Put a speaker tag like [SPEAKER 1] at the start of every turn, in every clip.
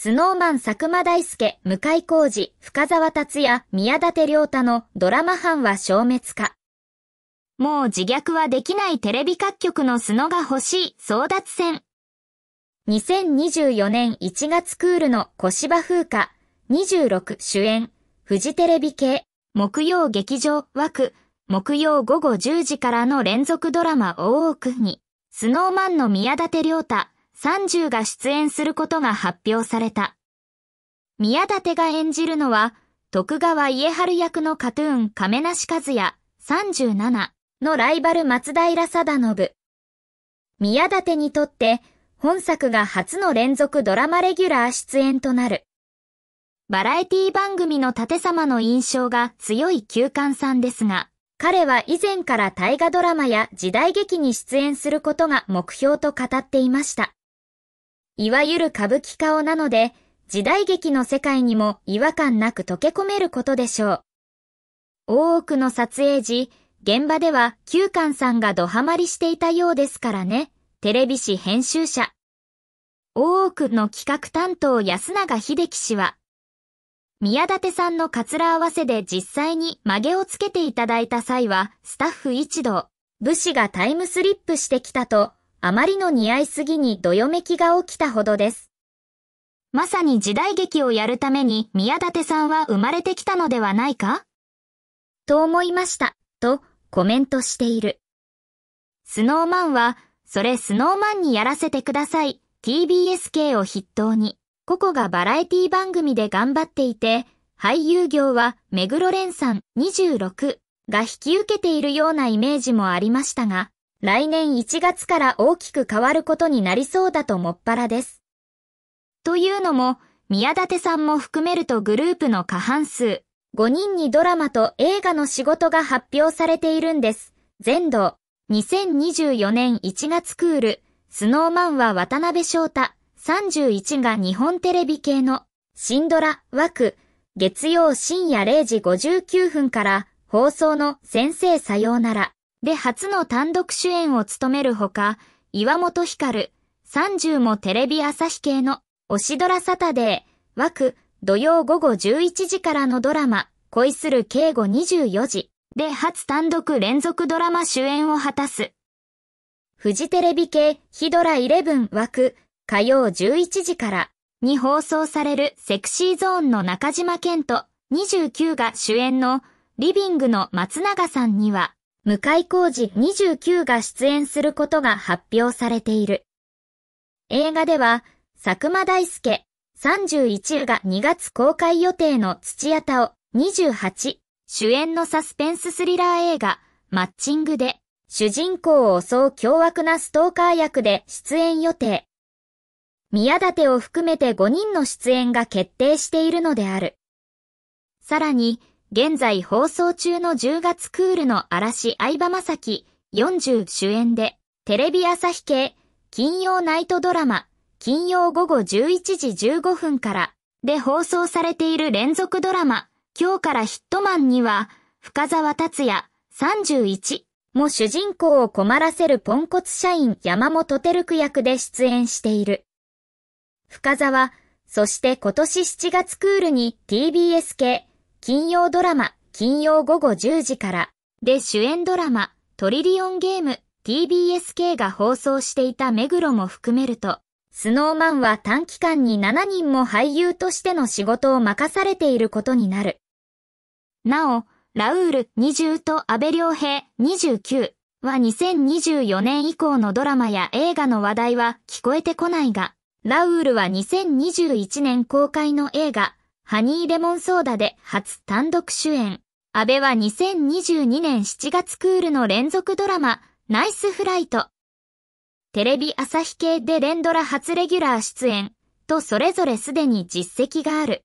[SPEAKER 1] スノーマン佐久間大介、向井浩二、深沢達也、宮舘良太のドラマ班は消滅か。もう自虐はできないテレビ各局のスノが欲しい争奪戦。2024年1月クールの小芝風花26主演、フジテレビ系、木曜劇場枠、木曜午後10時からの連続ドラマ大奥に、スノーマンの宮舘良太、30が出演することが発表された。宮舘が演じるのは、徳川家春役のカトゥーン亀梨和也37のライバル松平定信。宮舘にとって本作が初の連続ドラマレギュラー出演となる。バラエティ番組の盾様の印象が強い休館さんですが、彼は以前から大河ドラマや時代劇に出演することが目標と語っていました。いわゆる歌舞伎顔なので、時代劇の世界にも違和感なく溶け込めることでしょう。大奥の撮影時、現場では旧館さんがドハマりしていたようですからね、テレビ誌編集者。大奥の企画担当安永秀樹氏は、宮舘さんのカツラ合わせで実際に曲げをつけていただいた際は、スタッフ一同、武士がタイムスリップしてきたとあまりの似合いすぎにどよめきが起きたほどです。まさに時代劇をやるために宮舘さんは生まれてきたのではないかと思いました、とコメントしている。スノーマンは、それスノーマンにやらせてください、TBS 系を筆頭に、個々がバラエティ番組で頑張っていて、俳優業は目黒蓮さん26が引き受けているようなイメージもありましたが、来年1月から大きく変わることになりそうだともっぱらです。というのも、宮舘さんも含めるとグループの過半数、5人にドラマと映画の仕事が発表されているんです。全土、2024年1月クール、スノーマンは渡辺翔太、31が日本テレビ系の、シンドラ、枠、月曜深夜0時59分から、放送の先生さようなら。で初の単独主演を務めるほか、岩本光、30もテレビ朝日系の、推しドラサタデー、枠、土曜午後11時からのドラマ、恋する敬語24時、で初単独連続ドラマ主演を果たす。フジテレビ系ヒドラ11枠、火曜11時からに放送されるセクシーゾーンの中島健人29が主演のリビングの松永さんには向井浩二29が出演することが発表されている。映画では、佐久間大介31が2月公開予定の土屋太鳳28主演のサスペンススリラー映画、マッチングで、主人公を襲う凶悪なストーカー役で出演予定。宮立を含めて5人の出演が決定しているのである。さらに、現在放送中の10月クールの嵐相葉正樹40主演で、テレビ朝日系、金曜ナイトドラマ、金曜午後11時15分から、で放送されている連続ドラマ、今日からヒットマンには、深沢達也31も主人公を困らせるポンコツ社員山本照久役で出演している。深沢、そして今年7月クールに TBS 系、金曜ドラマ、金曜午後10時から、で主演ドラマ、トリリオンゲーム、TBS k が放送していた目黒も含めると、スノーマンは短期間に7人も俳優としての仕事を任されていることになる。なお、ラウール20と安倍良平29は2024年以降のドラマや映画の話題は聞こえてこないが、ラウールは2021年公開の映画、ハニーレモンソーダで初単独主演。安倍は2022年7月クールの連続ドラマ、ナイスフライト。テレビ朝日系で連ドラ初レギュラー出演とそれぞれすでに実績がある。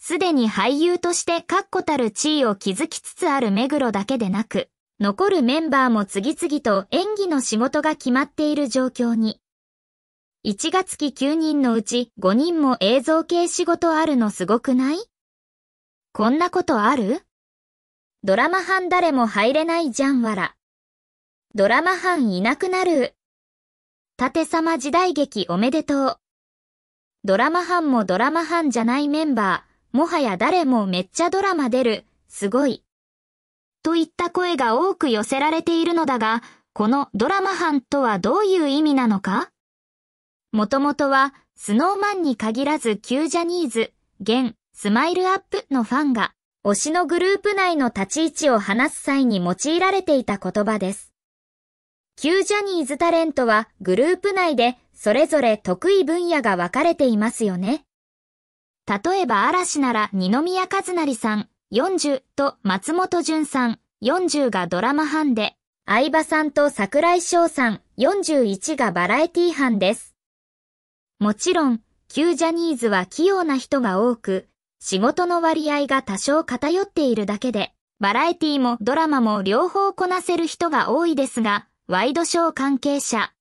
[SPEAKER 1] すでに俳優として確固たる地位を築きつつある目黒だけでなく、残るメンバーも次々と演技の仕事が決まっている状況に。1月期9人のうち5人も映像系仕事あるのすごくないこんなことあるドラマ班誰も入れないじゃんわら。ドラマ班いなくなる。縦様時代劇おめでとう。ドラマ班もドラマ班じゃないメンバー、もはや誰もめっちゃドラマ出る、すごい。といった声が多く寄せられているのだが、このドラマ班とはどういう意味なのかもともとは、スノーマンに限らず旧ジャニーズ、現、スマイルアップのファンが、推しのグループ内の立ち位置を話す際に用いられていた言葉です。旧ジャニーズタレントはグループ内でそれぞれ得意分野が分かれていますよね。例えば嵐なら二宮和也さん40と松本潤さん40がドラマ班で、相葉さんと桜井翔さん41がバラエティ班です。もちろん、旧ジャニーズは器用な人が多く、仕事の割合が多少偏っているだけで、バラエティもドラマも両方こなせる人が多いですが、ワイドショー関係者、